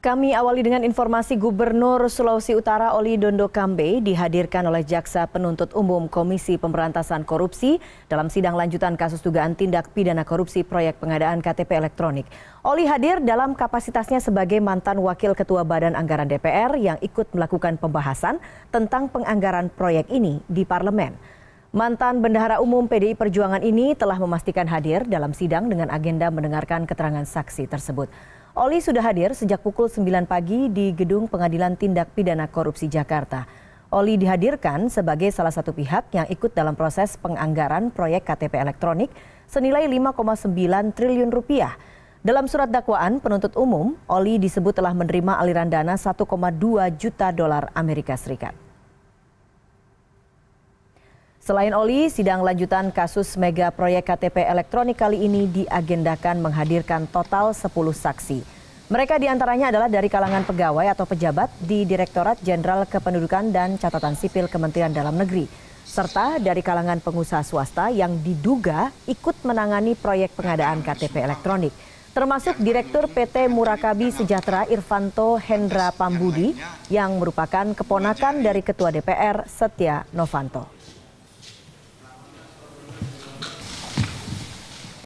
Kami awali dengan informasi Gubernur Sulawesi Utara Oli Dondo Kambe dihadirkan oleh Jaksa Penuntut Umum Komisi Pemberantasan Korupsi dalam sidang lanjutan kasus dugaan tindak pidana korupsi proyek pengadaan KTP elektronik. Oli hadir dalam kapasitasnya sebagai mantan Wakil Ketua Badan Anggaran DPR yang ikut melakukan pembahasan tentang penganggaran proyek ini di Parlemen. Mantan Bendahara Umum PDI Perjuangan ini telah memastikan hadir dalam sidang dengan agenda mendengarkan keterangan saksi tersebut. Oli sudah hadir sejak pukul 9 pagi di Gedung Pengadilan Tindak Pidana Korupsi Jakarta. Oli dihadirkan sebagai salah satu pihak yang ikut dalam proses penganggaran proyek KTP elektronik senilai 5,9 triliun rupiah. Dalam surat dakwaan penuntut umum, Oli disebut telah menerima aliran dana 1,2 juta dolar Amerika Serikat. Selain Oli, sidang lanjutan kasus mega proyek KTP elektronik kali ini diagendakan menghadirkan total 10 saksi. Mereka diantaranya adalah dari kalangan pegawai atau pejabat di Direktorat Jenderal Kependudukan dan Catatan Sipil Kementerian Dalam Negeri, serta dari kalangan pengusaha swasta yang diduga ikut menangani proyek pengadaan KTP elektronik, termasuk Direktur PT Murakabi Sejahtera Irfanto Hendra Pambudi yang merupakan keponakan dari Ketua DPR Setia Novanto.